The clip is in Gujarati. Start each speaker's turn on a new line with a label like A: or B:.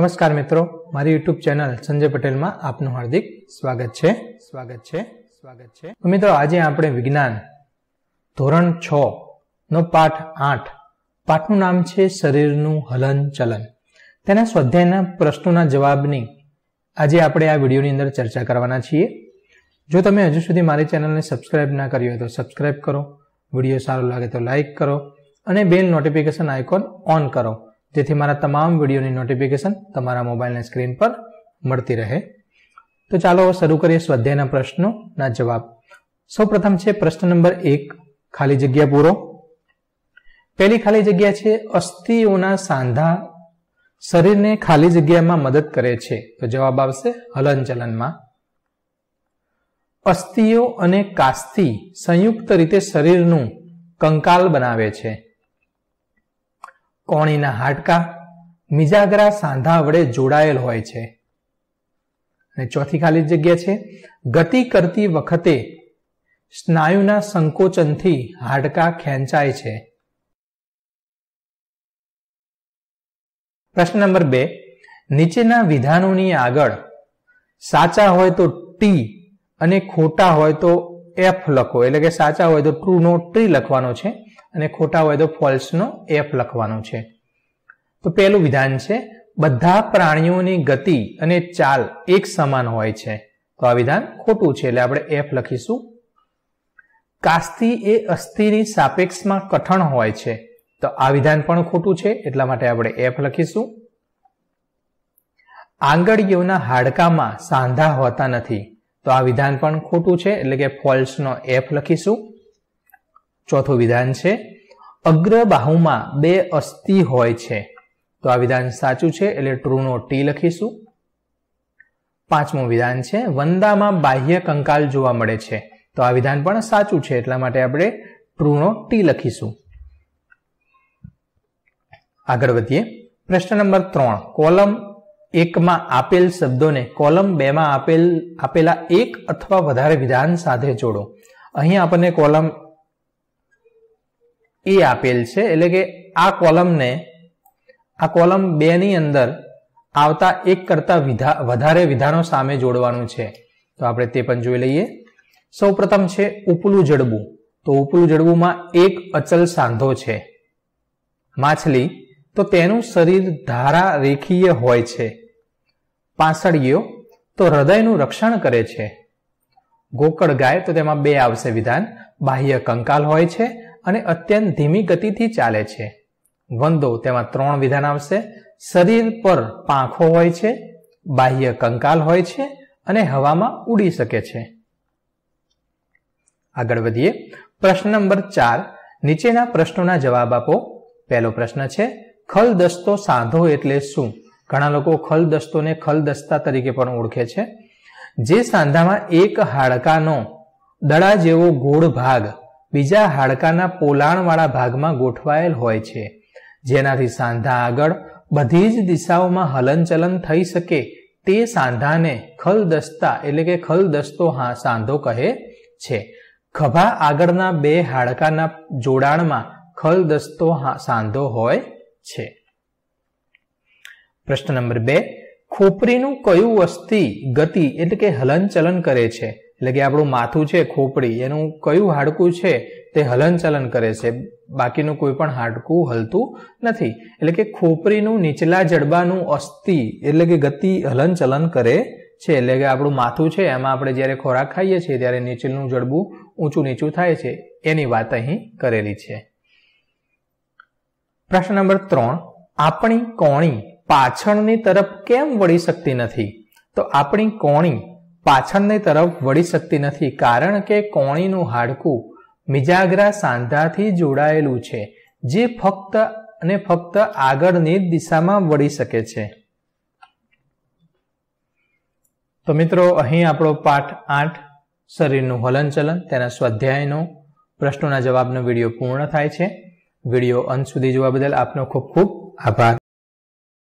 A: નમસ્કાર મિત્રો મારી યુટ્યુબ ચેનલ સંજય પટેલમાં આપનું હાર્દિક સ્વાગત છે સ્વાગત છે સ્વાગત છે મિત્રો આજે આપણે વિજ્ઞાન ધોરણ છ નો પાઠ આઠ પાઠનું નામ છે શરીરનું હલન ચલન તેના સ્વાધ્યાયના પ્રશ્નોના જવાબની આજે આપણે આ વિડીયોની અંદર ચર્ચા કરવાના છીએ જો તમે હજુ સુધી મારી ચેનલને સબસ્ક્રાઈબ ના કરી હોય તો સબસ્ક્રાઈબ કરો વિડીયો સારો લાગે તો લાઇક કરો અને બેલ નોટિફિકેશન આઇકોન ઓન કરો જેથી મારા તમામ વિડીયોની નોટિફિકેશન તમારા મોબાઈલના સ્ક્રીન પર મળતી રહે તો ચાલો હવે શરૂ કરીએ સ્વાધ્યાયના પ્રશ્નોના જવાબ સૌપ્રથમ છે પ્રશ્ન નંબર એક ખાલી જગ્યા પૂરો પહેલી ખાલી જગ્યા છે અસ્થિઓના સાંધા શરીરને ખાલી જગ્યામાં મદદ કરે છે તો જવાબ આવશે હલનચલનમાં અસ્થિઓ અને કાસ્તી સંયુક્ત રીતે શરીરનું કંકાલ બનાવે છે કોણીના હાડકા મિજાગરા સાંધા વડે જોડાયેલ હોય છે અને ચોથી ખાલી જગ્યા છે ગતિ કરતી વખતે સ્નાયુના સંકોચનથી હાડકા ખેંચાય છે પ્રશ્ન નંબર બે નીચેના વિધાનોની આગળ સાચા હોય તો ટી અને ખોટા હોય તો એફ લખો એટલે કે સાચા હોય તો નો ટ્રી લખવાનો છે અને ખોટા હોય તો ફોલ્સનો એફ લખવાનું છે તો પહેલું વિધાન છે બધા પ્રાણીઓની ગતિ અને ચાલ એક સમાન હોય છે તો આ વિધાન ખોટું છે એટલે આપણે એફ લખીશું કાસ્તી એ અસ્થિની સાપેક્ષમાં કઠણ હોય છે તો આ વિધાન પણ ખોટું છે એટલા માટે આપણે એફ લખીશું આંગળીઓના હાડકામાં સાંધા હોતા નથી તો આ વિધાન પણ ખોટું છે એટલે કે ફોલ્સનો એફ લખીશું ચોથું વિધાન છે અગ્ર બાહુમાં બે અસ્થિ હોય છે તો આ વિધાન સાચું છે એટલે ટ્રુનો ટી લખીશું પાંચમું વિધાન છે વંદામાં બાહ્ય કંકાલ જોવા મળે છે તો આ વિધાન પણ સાચું છે એટલા માટે આપણે ટ્રુનો ટી લખીશું આગળ વધીએ પ્રશ્ન નંબર ત્રણ કોલમ એકમાં આપેલ શબ્દોને કોલમ બેમાં આપેલ આપેલા એક અથવા વધારે વિધાન સાથે જોડો અહીં આપણને કોલમ એ આપેલ છે એટલે કે આ કોલમને આ કોલમ બેની અંદર આવતા એક કરતા વધારે વિધાનો સામે જોડવાનું છે તો આપણે તે પણ જોઈ લઈએ સૌ પ્રથમ છે ઉપલું જડબું તો ઉપલું જડબુમાં એક અચલ સાંધો છે માછલી તો તેનું શરીર ધારા રેખીય હોય છે પાસળીઓ તો હૃદયનું રક્ષણ કરે છે ગોકળ ગાય તો તેમાં બે આવશે વિધાન બાહ્ય કંકાલ હોય છે અને અત્યંત ધીમી ગતિથી ચાલે છે વંદો તેમાં ત્રણ વિધાન આવશે શરીર પર પાંખો હોય છે બાહ્ય કંકાલ હોય છે અને હવામાં ઉડી શકે છે આગળ વધીએ પ્રશ્ન નંબર ચાર નીચેના પ્રશ્નોના જવાબ આપો પહેલો પ્રશ્ન છે ખલદસ્તો સાંધો એટલે શું ઘણા લોકો ખલદસ્તોને ખલદસ્તા તરીકે પણ ઓળખે છે જે સાંધામાં એક હાડકાનો દડા જેવો ગોળ ભાગ બીજા હાડકાના પોલાણવાળા ભાગમાં ગોઠવાયેલ હોય છે જેનાથી સાંધા આગળ બધી જ દિશાઓમાં હલનચલન થઈ શકે તે સાંધાને ખલદસ્તા એટલે કે ખલદસ્તો હા સાંધો કહે છે ખભા આગળના બે હાડકાના જોડાણમાં ખલદસ્તો સાંધો હોય છે પ્રશ્ન નંબર બે ખોપરીનું કયું અસ્થિ ગતિ એટલે કે હલનચલન કરે છે એટલે કે આપણું માથું છે ખોપડી એનું કયું હાડકું છે તે હલનચલન કરે છે બાકીનું કોઈ પણ હાડકું હલતું નથી એટલે કે ખોપરીનું નીચલા જડબાનું અસ્થિ એટલે કે ગતિ હલનચલન કરે છે એટલે કે આપણું માથું છે એમાં આપણે જ્યારે ખોરાક ખાઈએ છીએ ત્યારે નીચેનું જડબું ઊંચું નીચું થાય છે એની વાત અહીં કરેલી છે પ્રશ્ન નંબર ત્રણ આપણી કોણી પાછળની તરફ કેમ વળી શકતી નથી તો આપણી કોણી પાછળની તરફ વળી શકતી નથી કારણ કે કોણીનું હાડકું મિજાગરા સાંધાથી જોડાયેલું છે જે ફક્ત અને ફક્ત આગળની દિશામાં વળી શકે છે તો મિત્રો અહીં આપણો પાઠ આઠ શરીરનું હલનચલન તેના સ્વાધ્યાયનો પ્રશ્નોના જવાબનો વિડીયો પૂર્ણ થાય છે વિડીયો અંત સુધી જોવા બદલ આપનો ખૂબ ખૂબ આભાર